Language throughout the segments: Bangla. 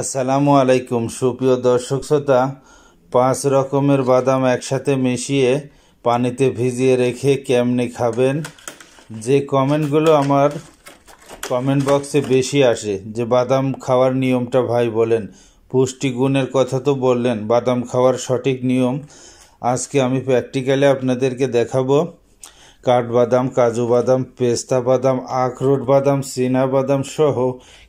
আসসালামু আলাইকুম সুপ্রিয় দর্শক শ্রোতা পাঁচ রকমের বাদাম একসাথে মিশিয়ে পানিতে ভিজিয়ে রেখে কেমনে খাবেন যে কমেন্টগুলো আমার কমেন্ট বক্সে বেশি আসে যে বাদাম খাওয়ার নিয়মটা ভাই বলেন পুষ্টিগুণের কথা তো বললেন বাদাম খাওয়ার সঠিক নিয়ম আজকে আমি প্র্যাকটিক্যালে আপনাদেরকে দেখাবো কাঠবাদাম কাজু বাদাম পেস্তা বাদাম আখরোট বাদাম চীনা বাদাম সহ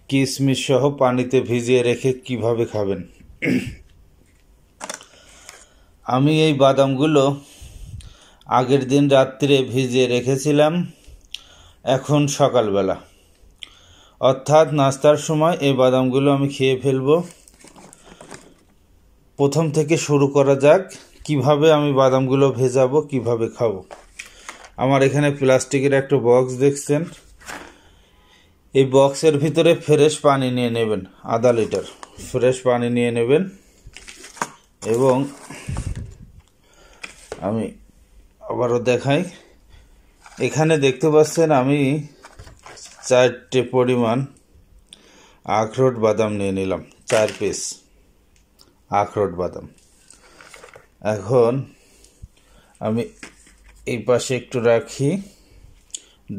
কিশমিশ সহ পানিতে ভিজিয়ে রেখে কিভাবে খাবেন আমি এই বাদামগুলো আগের দিন রাত্রে ভিজিয়ে রেখেছিলাম এখন সকালবেলা অর্থাৎ নাস্তার সময় এই বাদামগুলো আমি খেয়ে ফেলব প্রথম থেকে শুরু করা যাক কিভাবে আমি বাদামগুলো ভেজাবো কিভাবে খাবো আমার এখানে প্লাস্টিকের একটা বক্স দেখছেন এই বক্সের ভিতরে ফ্রেশ পানি নিয়ে নেবেন আধা লিটার ফ্রেশ পানি নিয়ে নেবেন এবং আমি আবারও দেখাই এখানে দেখতে পাচ্ছেন আমি চারটে পরিমাণ আখরোট বাদাম নিয়ে নিলাম চার পিস আখরোট বাদাম এখন আমি এই পাশে একটু রাখি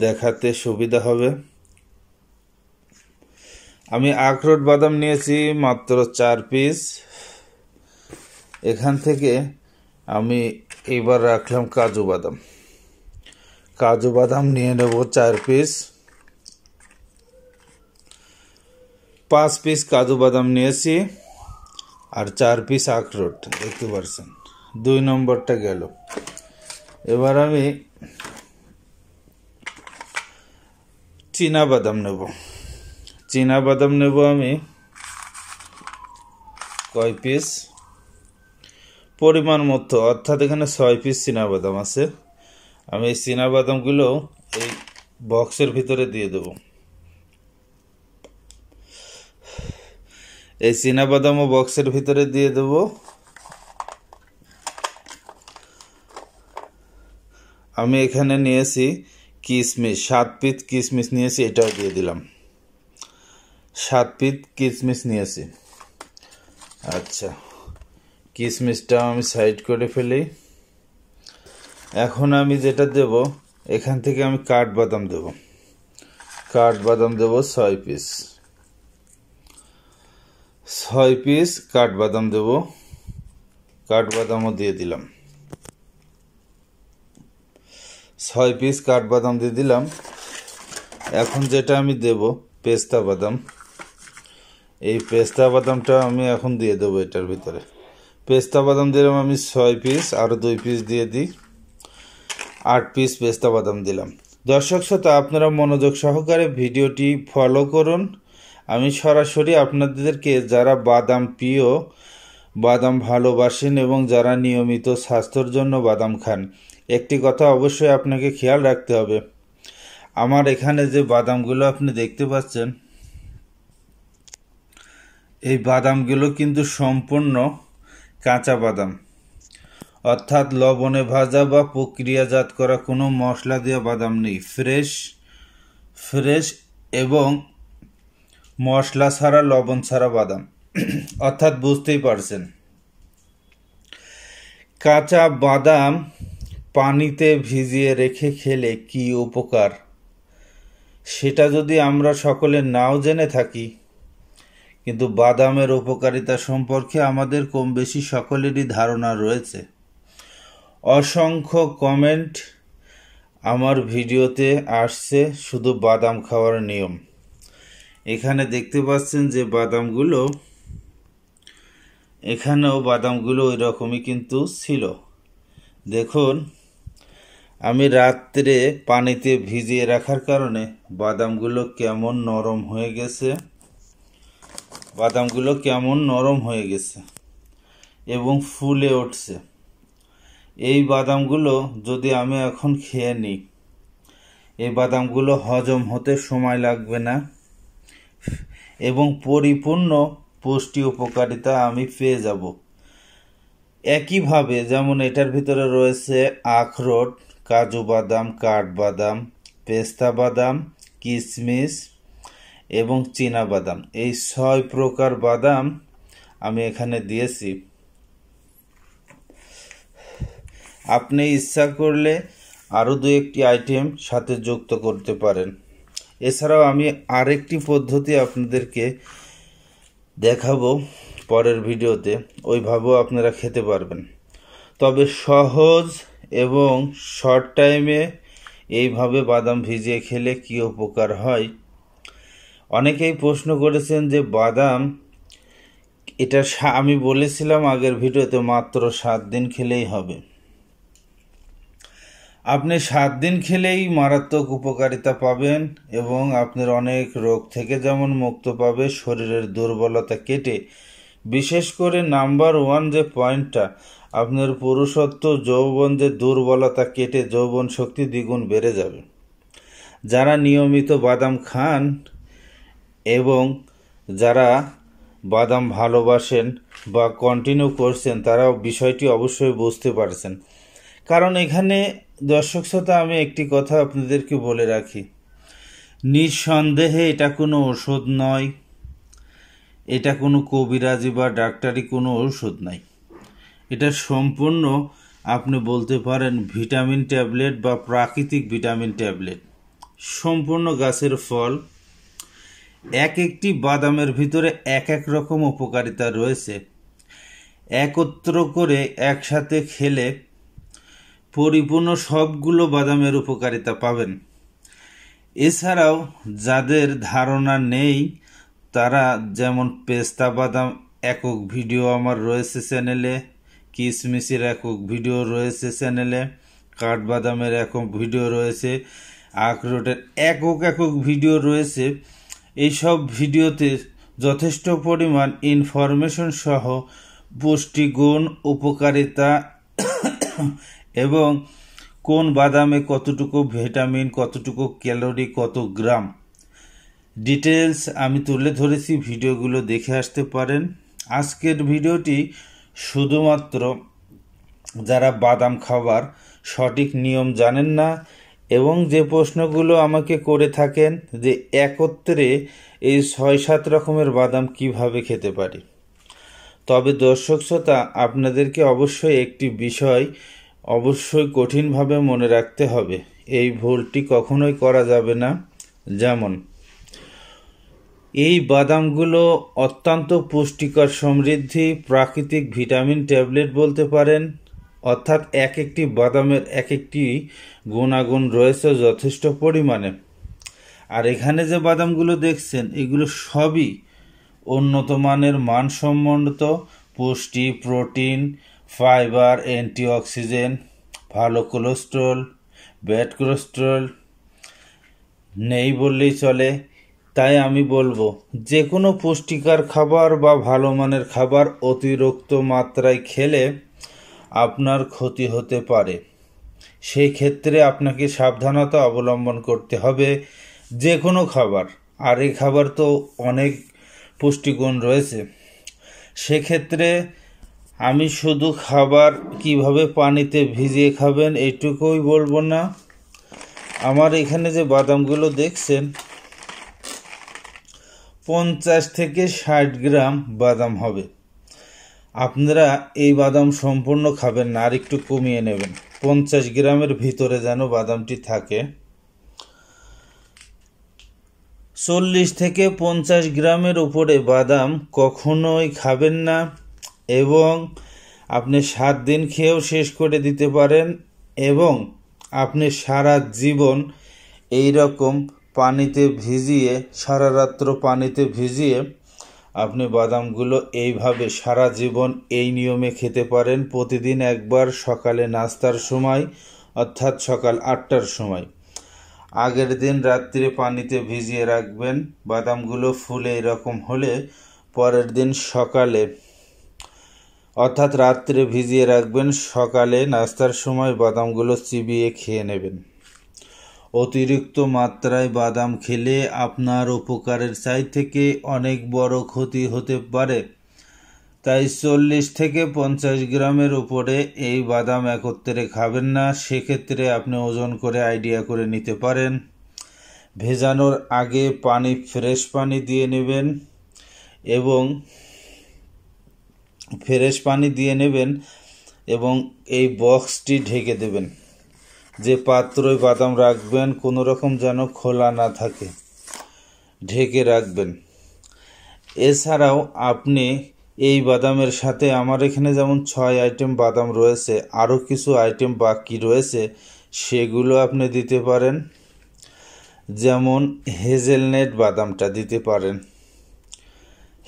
দেখাতে সুবিধা হবে আমি আখরোট বাদাম নিয়েছি মাত্র চার পিস এখান থেকে আমি এবার রাখলাম কাজু বাদাম কাজু বাদাম নিয়ে নেব চার পিস পাঁচ পিস কাজু বাদাম নিয়েছি আর চার পিস আখরোট দেখতে পারছেন দুই নম্বরটা গেল এবার আমি চীনা বাদাম নেব চীনা বাদাম নেব আমি কয় পিস পরিমাণ মতো অর্থাৎ এখানে ছয় পিস বাদাম আছে আমি এই বাদামগুলো এই বক্সের ভিতরে দিয়ে দেব এই বাদামও বক্সের ভিতরে দিয়ে দেবো আমি এখানে নিয়েছি কিসমিস সাত পিস কিসমিস নিয়েছি এটাও দিয়ে দিলাম সাত পিস কিসমিস নিয়েছি আচ্ছা কিসমিসটা আমি সাইড করে ফেলি এখন আমি যেটা দেব এখান থেকে আমি কাঠবাদাম দেব কাঠবাদাম দেব ছয় পিস ছয় পিস কাঠবাদাম দেব কাঠবাদামও দিয়ে দিলাম ছয় পিস কাঠবাদাম দিয়ে দিলাম এখন যেটা আমি দেব পেস্তা বাদাম এই পেস্তা বাদামটা আমি এখন দিয়ে দেবো এটার ভিতরে পেস্তা বাদাম দিলাম আমি ছয় পিস আরও দুই পিস দিয়ে দিই আট পিস পেস্তা বাদাম দিলাম দর্শক শ্রোতা আপনারা মনোযোগ সহকারে ভিডিওটি ফলো করুন আমি সরাসরি আপনাদেরকে যারা বাদাম প্রিয় বাদাম ভালোবাসেন এবং যারা নিয়মিত স্বাস্থ্যর জন্য বাদাম খান একটি কথা অবশ্যই আপনাকে খেয়াল রাখতে হবে আমার এখানে যে বাদামগুলো আপনি দেখতে পাচ্ছেন এই বাদামগুলো কিন্তু সম্পূর্ণ কাঁচা বাদাম অর্থাৎ লবণে ভাজা বা প্রক্রিয়াজাত করা কোনো মশলা দেওয়া বাদাম নেই ফ্রেশ ফ্রেশ এবং মশলা ছাড়া লবণ ছাড়া বাদাম অর্থাৎ বুঝতেই পারছেন কাঁচা বাদাম পানিতে ভিজিয়ে রেখে খেলে কি উপকার সেটা যদি আমরা সকলে নাও জেনে থাকি কিন্তু বাদামের উপকারিতা সম্পর্কে আমাদের কম বেশি সকলেরই ধারণা রয়েছে অসংখ্য কমেন্ট আমার ভিডিওতে আসছে শুধু বাদাম খাওয়ার নিয়ম এখানে দেখতে পাচ্ছেন যে বাদামগুলো এখানেও বাদামগুলো ওই রকমই কিন্তু ছিল দেখুন আমি রাত্রে পানিতে ভিজিয়ে রাখার কারণে বাদামগুলো কেমন নরম হয়ে গেছে বাদামগুলো কেমন নরম হয়ে গেছে এবং ফুলে উঠছে এই বাদামগুলো যদি আমি এখন খেয়ে নিই এই বাদামগুলো হজম হতে সময় লাগবে না এবং পরিপূর্ণ পুষ্টি উপকারিতা আমি পেয়ে যাব একইভাবে যেমন এটার ভিতরে রয়েছে আখরোট কাজু বাদাম কাঠবাদাম পেস্তা বাদাম কিশমিশ এবং চীনা বাদাম এই ছয় প্রকার বাদাম আমি এখানে দিয়েছি আপনি ইচ্ছা করলে আরও দু একটি আইটেম সাথে যুক্ত করতে পারেন এছাড়াও আমি আরেকটি পদ্ধতি আপনাদেরকে দেখাবো পরের ভিডিওতে ওইভাবেও আপনারা খেতে পারবেন তবে সহজ এবং শর্ট টাইমে এইভাবে বাদাম ভিজিয়ে খেলে কী উপকার হয় অনেকেই প্রশ্ন করেছেন যে বাদাম এটা আমি বলেছিলাম আগের ভিডিওতে মাত্র সাত দিন খেলেই হবে আপনি সাত দিন খেলেই মারাত্মক উপকারিতা পাবেন এবং আপনার অনেক রোগ থেকে যেমন মুক্ত পাবে শরীরের দুর্বলতা কেটে বিশেষ করে নাম্বার ওয়ান যে পয়েন্টটা আপনার পুরুষত্ব যে দুর্বলতা কেটে যৌবন শক্তি দ্বিগুণ বেড়ে যাবে যারা নিয়মিত বাদাম খান এবং যারা বাদাম ভালোবাসেন বা কন্টিনিউ করছেন তারাও বিষয়টি অবশ্যই বুঝতে পারছেন কারণ এখানে দর্শক শ্রোতা আমি একটি কথা আপনাদেরকে বলে রাখি নিঃসন্দেহে এটা কোনো ওষুধ নয় এটা কোনো কবিরাজি বা ডাক্তারি কোনো ওষুধ নাই এটা সম্পূর্ণ আপনি বলতে পারেন ভিটামিন ট্যাবলেট বা প্রাকৃতিক ভিটামিন ট্যাবলেট সম্পূর্ণ গাছের ফল এক একটি বাদামের ভিতরে এক এক রকম উপকারিতা রয়েছে একত্র করে একসাথে খেলে পরিপূর্ণ সবগুলো বাদামের উপকারিতা পাবেন এছাড়াও যাদের ধারণা নেই তারা যেমন পেস্তা বাদাম একক ভিডিও আমার রয়েছে চ্যানেলে কিসমিসের একক ভিডিও রয়েছে চ্যানেলে কাঠবাদামের একক ভিডিও রয়েছে আখরোটের একক একক ভিডিও রয়েছে এইসব ভিডিওতে যথেষ্ট পরিমাণ ইনফরমেশন সহ পুষ্টিগুণ উপকারিতা এবং কোন বাদামে কতটুকু ভিটামিন কতটুকু ক্যালোরি কত গ্রাম ডিটেলস আমি তুলে ধরেছি ভিডিওগুলো দেখে আসতে পারেন আজকের ভিডিওটি শুধুমাত্র যারা বাদাম খাবার সঠিক নিয়ম জানেন না এবং যে প্রশ্নগুলো আমাকে করে থাকেন যে একত্রে এই ছয় সাত রকমের বাদাম কিভাবে খেতে পারি তবে দর্শক শ্রোতা আপনাদেরকে অবশ্যই একটি বিষয় অবশ্যই কঠিনভাবে মনে রাখতে হবে এই ভুলটি কখনোই করা যাবে না যেমন এই বাদামগুলো অত্যন্ত পুষ্টিকর সমৃদ্ধি প্রাকৃতিক ভিটামিন ট্যাবলেট বলতে পারেন অর্থাৎ এক একটি বাদামের এক একটি গুণাগুণ রয়েছে যথেষ্ট পরিমাণে আর এখানে যে বাদামগুলো দেখছেন এগুলো সবই উন্নত মানের মানসম্মত পুষ্টি প্রোটিন ফাইবার অক্সিজেন ভালো কোলেস্ট্রল ব্যাড কোলেস্ট্রল নেই বললেই চলে তাই আমি বলবো যে কোনো পুষ্টিকর খাবার বা ভালো মানের খাবার অতিরিক্ত মাত্রায় খেলে আপনার ক্ষতি হতে পারে সেই ক্ষেত্রে আপনাকে সাবধানতা অবলম্বন করতে হবে যে কোনো খাবার আর এই খাবার তো অনেক পুষ্টিগুণ রয়েছে সেক্ষেত্রে আমি শুধু খাবার কিভাবে পানিতে ভিজিয়ে খাবেন এইটুকুই বলবো না আমার এখানে যে বাদামগুলো দেখছেন পঞ্চাশ থেকে ষাট গ্রাম বাদাম হবে আপনারা এই বাদাম সম্পূর্ণ খাবেন না আর একটু কমিয়ে নেবেন পঞ্চাশ গ্রামের ভিতরে যেন বাদামটি থাকে চল্লিশ থেকে পঞ্চাশ গ্রামের উপরে বাদাম কখনোই খাবেন না এবং আপনি সাত দিন খেয়েও শেষ করে দিতে পারেন এবং আপনি সারা জীবন এই রকম পানিতে ভিজিয়ে সারা রাত্র পানিতে ভিজিয়ে আপনি বাদামগুলো এইভাবে সারা জীবন এই নিয়মে খেতে পারেন প্রতিদিন একবার সকালে নাস্তার সময় অর্থাৎ সকাল আটটার সময় আগের দিন রাত্রে পানিতে ভিজিয়ে রাখবেন বাদামগুলো ফুলে এরকম হলে পরের দিন সকালে অর্থাৎ রাত্রে ভিজিয়ে রাখবেন সকালে নাস্তার সময় বাদামগুলো চিবিয়ে খেয়ে নেবেন অতিরিক্ত মাত্রায় বাদাম খেলে আপনার উপকারের চাই থেকে অনেক বড় ক্ষতি হতে পারে তাই চল্লিশ থেকে পঞ্চাশ গ্রামের উপরে এই বাদাম একত্রে খাবেন না সেক্ষেত্রে আপনি ওজন করে আইডিয়া করে নিতে পারেন ভেজানোর আগে পানি ফ্রেশ পানি দিয়ে নেবেন এবং ফ্রেশ পানি দিয়ে নেবেন এবং এই বক্সটি ঢেকে দেবেন যে পাত্রই বাদাম রাখবেন কোনো রকম যেন খোলা না থাকে ঢেকে রাখবেন এছাড়াও আপনি এই বাদামের সাথে আমার এখানে যেমন ছয় আইটেম বাদাম রয়েছে আরও কিছু আইটেম বাকি রয়েছে সেগুলো আপনি দিতে পারেন যেমন হেজেলনেট বাদামটা দিতে পারেন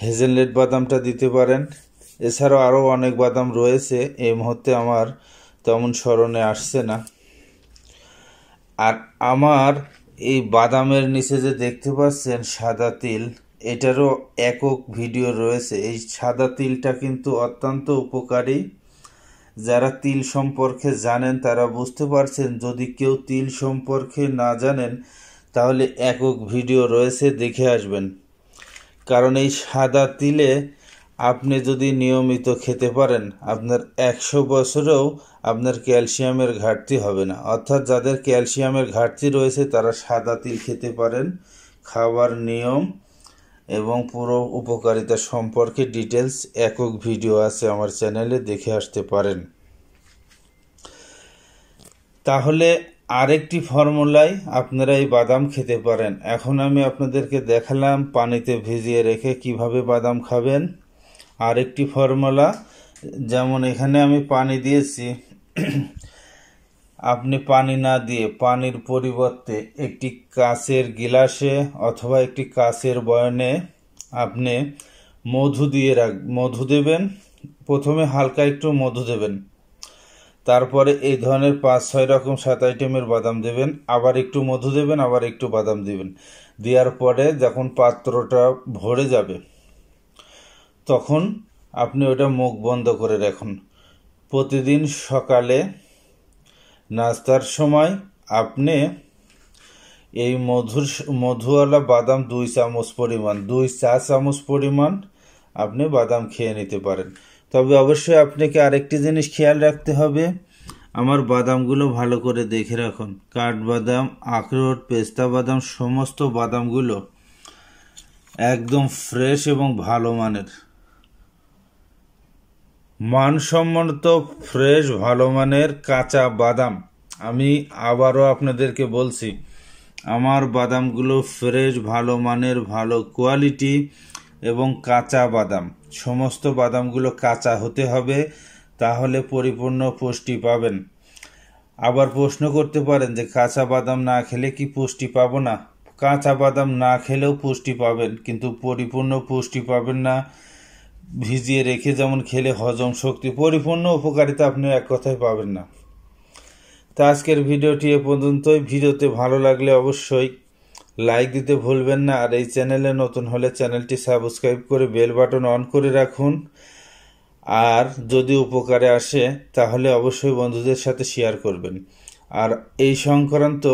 হেজেলনেট বাদামটা দিতে পারেন এছাড়াও আরও অনেক বাদাম রয়েছে এই মুহূর্তে আমার তেমন স্মরণে আসছে না আর আমার এই বাদামের নিচে যে দেখতে পাচ্ছেন সাদা তিল এটারও একক ভিডিও রয়েছে এই সাদা তিলটা কিন্তু অত্যন্ত উপকারী যারা তিল সম্পর্কে জানেন তারা বুঝতে পারছেন যদি কেউ তিল সম্পর্কে না জানেন তাহলে একক ভিডিও রয়েছে দেখে আসবেন কারণ এই সাদা তিলে আপনি যদি নিয়মিত খেতে পারেন আপনার একশো বছরেও আপনার ক্যালসিয়ামের ঘাটতি হবে না অর্থাৎ যাদের ক্যালসিয়ামের ঘাটতি রয়েছে তারা সাদা তিল খেতে পারেন খাবার নিয়ম এবং পুরো উপকারিতা সম্পর্কে ডিটেলস একক ভিডিও আছে আমার চ্যানেলে দেখে আসতে পারেন তাহলে আরেকটি ফর্মুলায় আপনারা এই বাদাম খেতে পারেন এখন আমি আপনাদেরকে দেখালাম পানিতে ভিজিয়ে রেখে কিভাবে বাদাম খাবেন আরেকটি ফর্মুলা যেমন এখানে আমি পানি দিয়েছি আপনি পানি না দিয়ে পানির পরিবর্তে একটি কাঁচের গিলাসে অথবা একটি কাঁচের বয়নে আপনি মধু দিয়ে রাখ মধু দেবেন প্রথমে হালকা একটু মধু দেবেন তারপরে এই ধরনের পাঁচ ছয় রকম সাত আইটেমের বাদাম দেবেন আবার একটু মধু দেবেন আবার একটু বাদাম দেবেন দেওয়ার পরে যখন পাত্রটা ভরে যাবে তখন আপনি ওটা মুখ বন্ধ করে রাখুন প্রতিদিন সকালে নাস্তার সময় আপনি এই মধুর মধুওয়ালা বাদাম দুই চামচ পরিমাণ দুই চা চামচ পরিমাণ আপনি বাদাম খেয়ে নিতে পারেন তবে অবশ্যই আপনাকে আরেকটি জিনিস খেয়াল রাখতে হবে আমার বাদামগুলো ভালো করে দেখে রাখুন কাঠবাদাম আখরোট পেস্তা বাদাম সমস্ত বাদামগুলো একদম ফ্রেশ এবং ভালো মানের মানসম্মত ফ্রেশ ভালো মানের কাঁচা বাদাম আমি আবারও আপনাদেরকে বলছি আমার বাদামগুলো ফ্রেশ ভালো মানের ভালো কোয়ালিটি এবং কাঁচা বাদাম সমস্ত বাদামগুলো কাঁচা হতে হবে তাহলে পরিপূর্ণ পুষ্টি পাবেন আবার প্রশ্ন করতে পারেন যে কাঁচা বাদাম না খেলে কি পুষ্টি পাবো না কাঁচা বাদাম না খেলেও পুষ্টি পাবেন কিন্তু পরিপূর্ণ পুষ্টি পাবেন না ভিজিয়ে রেখে যেমন খেলে হজম শক্তি পরিপূর্ণ উপকারিতা আপনি এক কথায় পাবেন না তা আজকের ভিডিওটি এ পর্যন্তই ভিডিওতে ভালো লাগলে অবশ্যই লাইক দিতে ভুলবেন না আর এই চ্যানেলে নতুন হলে চ্যানেলটি সাবস্ক্রাইব করে বেল বাটন অন করে রাখুন আর যদি উপকারে আসে তাহলে অবশ্যই বন্ধুদের সাথে শেয়ার করবেন আর এই সংক্রান্ত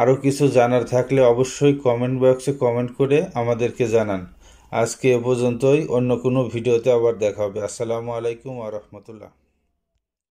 আরও কিছু জানার থাকলে অবশ্যই কমেন্ট বক্সে কমেন্ট করে আমাদেরকে জানান আজকে এ পর্যন্তই অন্য কোনো ভিডিওতে আবার দেখা হবে আসসালামু আলাইকুম আ রহমতুল্লাহ